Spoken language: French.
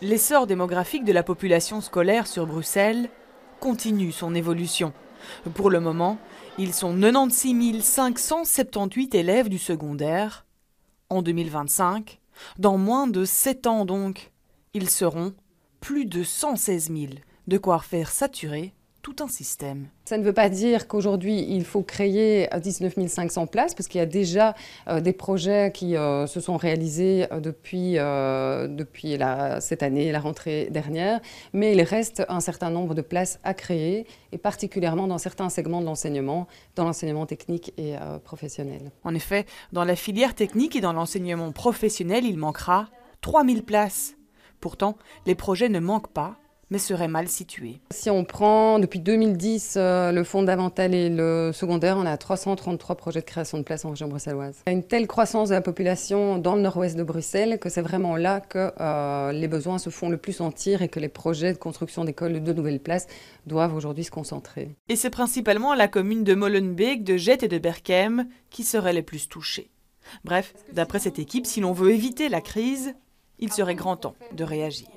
L'essor démographique de la population scolaire sur Bruxelles continue son évolution. Pour le moment, ils sont 96 578 élèves du secondaire. En 2025, dans moins de 7 ans donc, ils seront plus de 116 000, de quoi faire saturer tout un système. Ça ne veut pas dire qu'aujourd'hui, il faut créer 19 euh, 500 places, parce qu'il y a déjà euh, des projets qui euh, se sont réalisés depuis, depuis cette année, la rentrée dernière, mais il reste un certain nombre de places à créer, et particulièrement dans certains segments de l'enseignement, dans l'enseignement technique et professionnel. En effet, dans la filière technique et dans l'enseignement professionnel, il manquera 3000 places. Pourtant, les projets ne manquent pas mais serait mal situé. Si on prend depuis 2010 euh, le fondamental et le secondaire, on a 333 projets de création de places en région bruxelloise. Il y a une telle croissance de la population dans le nord-ouest de Bruxelles que c'est vraiment là que euh, les besoins se font le plus sentir et que les projets de construction d'écoles de nouvelles places doivent aujourd'hui se concentrer. Et c'est principalement la commune de Molenbeek, de Jette et de Berkem qui seraient les plus touchées. Bref, d'après cette équipe, si l'on veut éviter la crise, il serait grand temps de réagir.